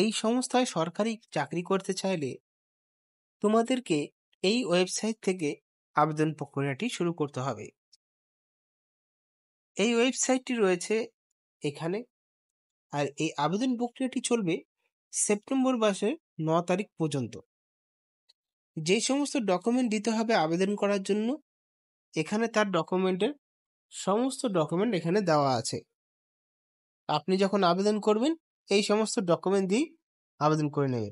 এই সংস্থায় সরকারি চাকরি করতে চাইলে তোমাদেরকে এই ওয়েবসাইট থেকে আবেদন প্রক্রিয়াটি শুরু করতে হবে এই ওয়েবসাইটটি রয়েছে এখানে আর এই আবেদন প্রক্রিয়াটি চলবে সেপ্টেম্বর মাসের ন তারিখ পর্যন্ত যে সমস্ত ডকুমেন্ট দিতে হবে আবেদন করার জন্য এখানে তার ডকুমেন্টের সমস্ত ডকুমেন্ট এখানে দেওয়া আছে আপনি যখন আবেদন করবেন এই সমস্ত ডকুমেন্ট দিয়ে আবেদন করে নেবে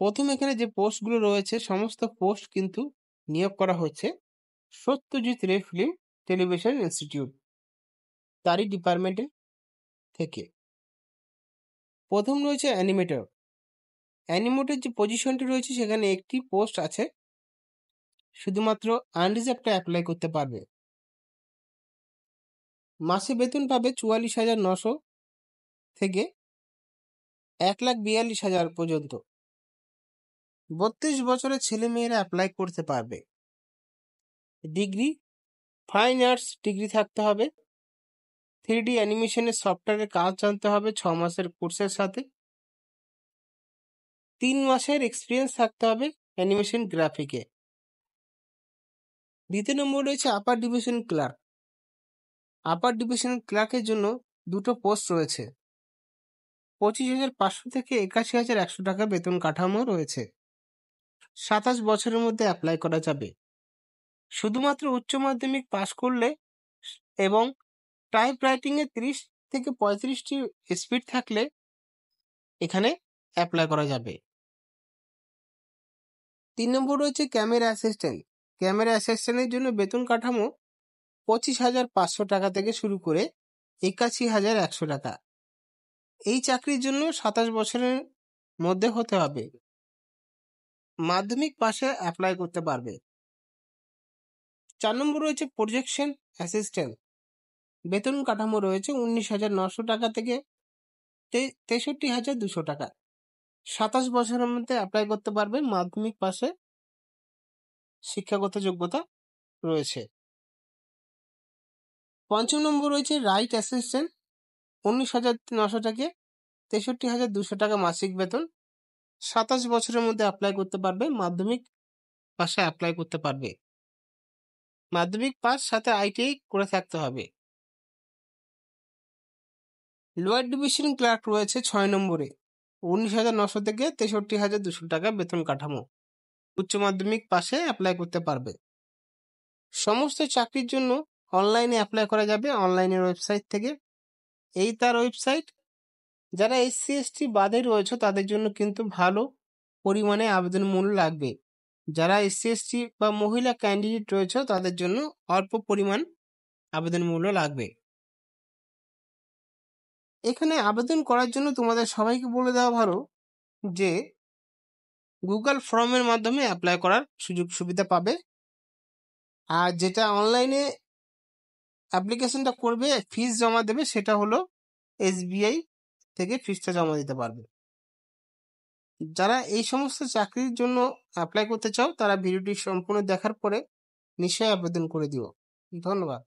প্রথম এখানে যে পোস্টগুলো রয়েছে সমস্ত পোস্ট কিন্তু নিয়োগ করা হচ্ছে সত্যজিৎ রে ফিল্ম টেলিভিশন ইনস্টিটিউট তারই ডিপার্টমেন্টের থেকে প্রথম রয়েছে অ্যানিমেটর অ্যানিমেটের যে পজিশনটি রয়েছে সেখানে একটি পোস্ট আছে শুধুমাত্র আনরিজার্ভটা অ্যাপ্লাই করতে পারবে মাসে বেতন পাবে চুয়াল্লিশ হাজার নশো থেকে এক লাখ বিয়াল্লিশ হাজার পর্যন্ত বত্রিশ বছরের ছেলে মেয়েরা অ্যাপ্লাই করতে পারবে ডিগ্রি ফাইন আর্টস ডিগ্রি থাকতে হবে থ্রি ডি অ্যানিমেশনের সফটওয়্যারের কাজ জানতে হবে ছ মাসের কোর্সের সাথে তিন মাসের এক্সপিরিয়েন্স থাকতে হবে অ্যানিমেশন গ্রাফিকে দ্বিতীয় নম্বর রয়েছে upper division clerk upper division ক্লার্কের জন্য দুটো পোস্ট রয়েছে পঁচিশ হাজার পাঁচশো থেকে একাশি হাজার একশো টাকা বেতন কাঠামো রয়েছে সাতাশ বছরের মধ্যে অ্যাপ্লাই করা যাবে শুধুমাত্র উচ্চ মাধ্যমিক পাশ করলে এবং টাইপ রাইটিংয়ে তিরিশ থেকে পঁয়ত্রিশটি স্পিড থাকলে এখানে অ্যাপ্লাই করা যাবে তিন নম্বর রয়েছে ক্যামেরা অ্যাসিস্ট্যান্ট ক্যামেরা অ্যাসিস্ট্যান্টের জন্য বেতন কাঠামো পঁচিশ হাজার পাঁচশো টাকা থেকে শুরু করে একাশি হাজার একশো টাকা এই চাকরির জন্য সাতাশ বছরের মধ্যে হতে হবে মাধ্যমিক পাশে অ্যাপ্লাই করতে পারবে চার নম্বর রয়েছে প্রজেকশন অ্যাসিস্ট্যান্ট বেতন কাঠামো রয়েছে উনিশ হাজার নশো টাকা থেকে তেষট্টি হাজার দুশো টাকা সাতাশ বছরের মধ্যে অ্যাপ্লাই করতে পারবে মাধ্যমিক পাশে শিক্ষাগত যোগ্যতা রয়েছে পঞ্চম নম্বর রয়েছে রাইট অ্যাসিস্ট্যান্ট উনিশ হাজার নশো টাকা তেষট্টি হাজার দুশো টাকা মাসিক বেতন সাতাশ বছরের মধ্যে অ্যাপ্লাই করতে পারবে মাধ্যমিক পাশে অ্যাপ্লাই করতে পারবে মাধ্যমিক পাস সাথে আইটিআই করে থাকতে হবে লোয়ার ডিভিশন ক্লার্ক রয়েছে ছয় নম্বরে উনিশ হাজার নশো থেকে তেষট্টি হাজার দুশো টাকা বেতন কাঠামো উচ্চ মাধ্যমিক পাশে অ্যাপ্লাই করতে পারবে সমস্ত চাকরির জন্য অনলাইনে অ্যাপ্লাই করা যাবে অনলাইনের ওয়েবসাইট থেকে এই তার ওয়েবসাইট যারা এসসি এসটি বাদে রয়েছে তাদের জন্য কিন্তু ভালো পরিমাণে আবেদন মূল্য লাগবে যারা এসসি এসটি বা মহিলা ক্যান্ডিডেট রয়েছে তাদের জন্য অল্প পরিমাণ আবেদন মূল্য লাগবে এখানে আবেদন করার জন্য তোমাদের সবাইকে বলে দেওয়া ভালো যে গুগল ফর্মের মাধ্যমে অ্যাপ্লাই করার সুযোগ সুবিধা পাবে আর যেটা অনলাইনে অ্যাপ্লিকেশনটা করবে ফিস জমা দেবে সেটা হলো এসবিআই থেকে ফিসটা জমা দিতে পারবে যারা এই সমস্ত চাকরির জন্য অ্যাপ্লাই করতে চাও তারা ভিডিওটি সম্পূর্ণ দেখার পরে নিশ্চয়ই আবেদন করে দিও ধন্যবাদ